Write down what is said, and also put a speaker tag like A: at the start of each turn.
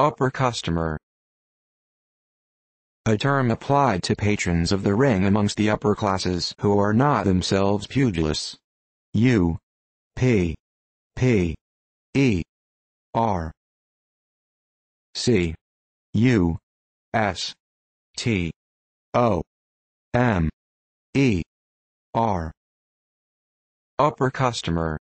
A: Upper customer. A term applied to patrons of the ring amongst the upper classes who are not themselves pugilists. U. P. P. E. R.
B: C. U. S. T. O. M. E. R. Upper customer.